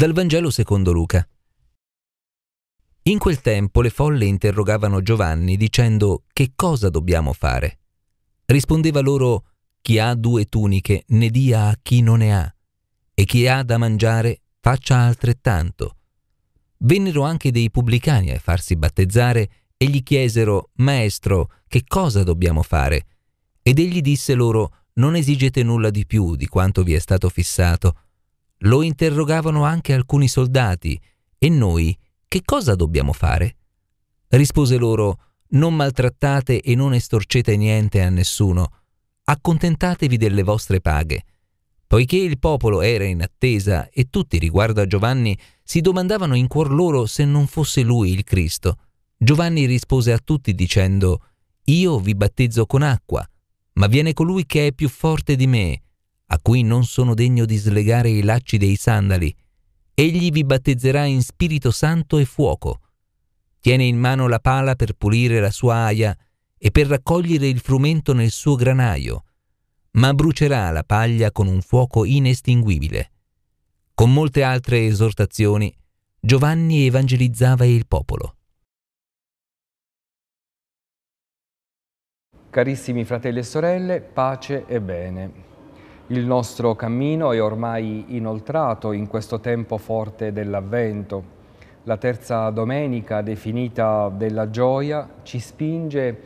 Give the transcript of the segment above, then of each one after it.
Dal Vangelo secondo Luca. In quel tempo le folle interrogavano Giovanni dicendo che cosa dobbiamo fare. Rispondeva loro chi ha due tuniche ne dia a chi non ne ha e chi ha da mangiare faccia altrettanto. Vennero anche dei pubblicani a farsi battezzare e gli chiesero Maestro, che cosa dobbiamo fare? Ed egli disse loro Non esigete nulla di più di quanto vi è stato fissato lo interrogavano anche alcuni soldati. E noi che cosa dobbiamo fare? Rispose loro Non maltrattate e non estorcete niente a nessuno, accontentatevi delle vostre paghe. Poiché il popolo era in attesa e tutti riguardo a Giovanni si domandavano in cuor loro se non fosse lui il Cristo, Giovanni rispose a tutti dicendo Io vi battezzo con acqua, ma viene colui che è più forte di me, a cui non sono degno di slegare i lacci dei sandali. Egli vi battezzerà in Spirito Santo e fuoco. Tiene in mano la pala per pulire la sua aia e per raccogliere il frumento nel suo granaio, ma brucerà la paglia con un fuoco inestinguibile. Con molte altre esortazioni, Giovanni evangelizzava il popolo. Carissimi fratelli e sorelle, pace e bene. Il nostro cammino è ormai inoltrato in questo tempo forte dell'Avvento. La terza domenica, definita della gioia, ci spinge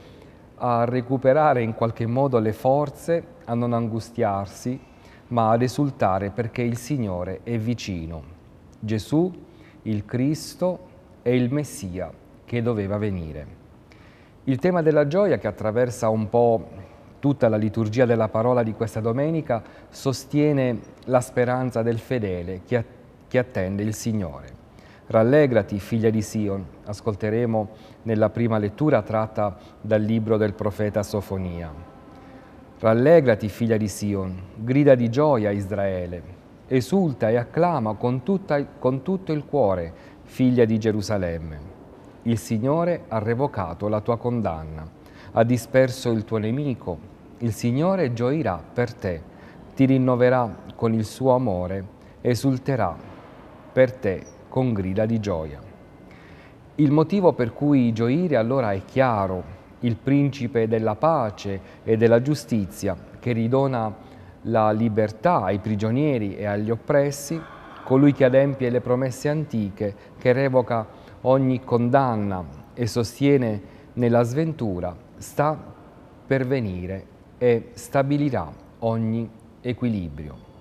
a recuperare in qualche modo le forze, a non angustiarsi, ma ad esultare perché il Signore è vicino. Gesù, il Cristo, è il Messia che doveva venire. Il tema della gioia che attraversa un po' tutta la liturgia della parola di questa domenica sostiene la speranza del fedele che, attende il Signore. Rallegrati, figlia di Sion, ascolteremo nella prima lettura tratta dal libro del profeta Sofonia. Rallegrati, figlia di Sion, grida di gioia Israele, esulta e acclama con, tutta, con tutto il cuore, figlia di Gerusalemme. Il Signore ha revocato la tua condanna, ha disperso il tuo nemico, il Signore gioirà per te, ti rinnoverà con il suo amore, esulterà per te con grida di gioia. Il motivo per cui gioire allora è chiaro, il principe della pace e della giustizia che ridona la libertà ai prigionieri e agli oppressi, colui che adempie le promesse antiche, che revoca ogni condanna e sostiene nella sventura, sta per venire e stabilirà ogni equilibrio.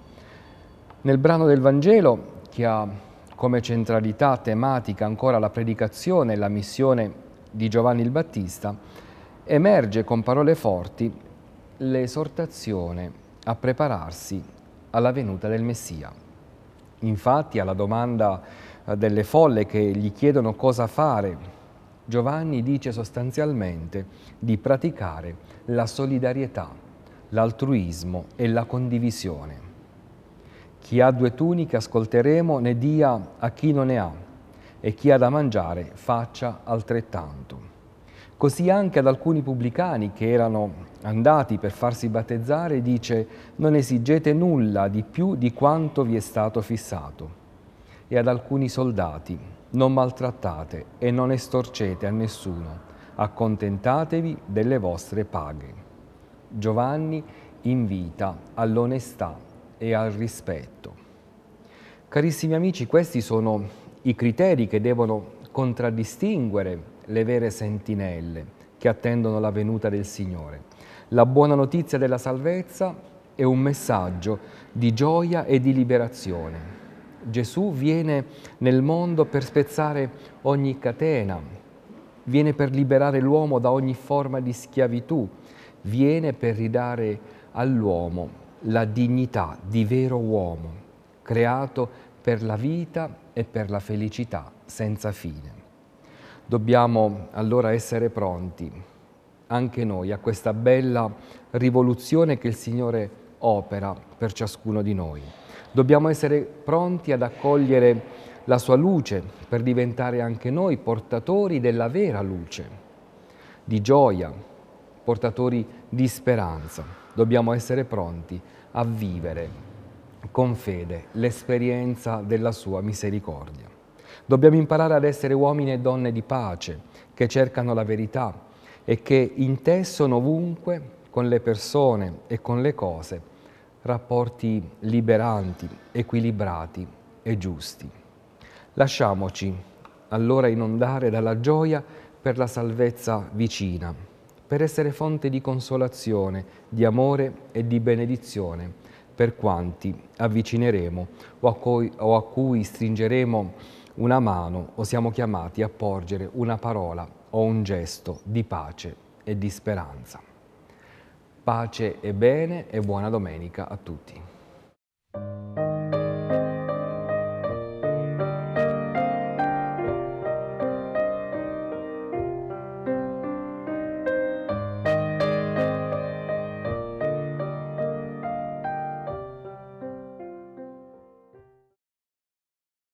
Nel brano del Vangelo, che ha come centralità tematica ancora la predicazione e la missione di Giovanni il Battista, emerge con parole forti l'esortazione a prepararsi alla venuta del Messia. Infatti alla domanda eh, delle folle che gli chiedono cosa fare Giovanni dice sostanzialmente di praticare la solidarietà, l'altruismo e la condivisione. Chi ha due tuniche ascolteremo ne dia a chi non ne ha e chi ha da mangiare faccia altrettanto. Così anche ad alcuni pubblicani che erano andati per farsi battezzare dice non esigete nulla di più di quanto vi è stato fissato. E ad alcuni soldati non maltrattate e non estorcete a nessuno, accontentatevi delle vostre paghe. Giovanni invita all'onestà e al rispetto. Carissimi amici, questi sono i criteri che devono contraddistinguere le vere sentinelle che attendono la venuta del Signore. La buona notizia della salvezza è un messaggio di gioia e di liberazione. Gesù viene nel mondo per spezzare ogni catena, viene per liberare l'uomo da ogni forma di schiavitù, viene per ridare all'uomo la dignità di vero uomo, creato per la vita e per la felicità senza fine. Dobbiamo allora essere pronti, anche noi, a questa bella rivoluzione che il Signore ha opera per ciascuno di noi. Dobbiamo essere pronti ad accogliere la sua luce per diventare anche noi portatori della vera luce, di gioia, portatori di speranza. Dobbiamo essere pronti a vivere con fede l'esperienza della sua misericordia. Dobbiamo imparare ad essere uomini e donne di pace che cercano la verità e che intessono ovunque con le persone e con le cose rapporti liberanti, equilibrati e giusti. Lasciamoci allora inondare dalla gioia per la salvezza vicina, per essere fonte di consolazione, di amore e di benedizione per quanti avvicineremo o a cui, o a cui stringeremo una mano o siamo chiamati a porgere una parola o un gesto di pace e di speranza. Pace e bene e buona domenica a tutti.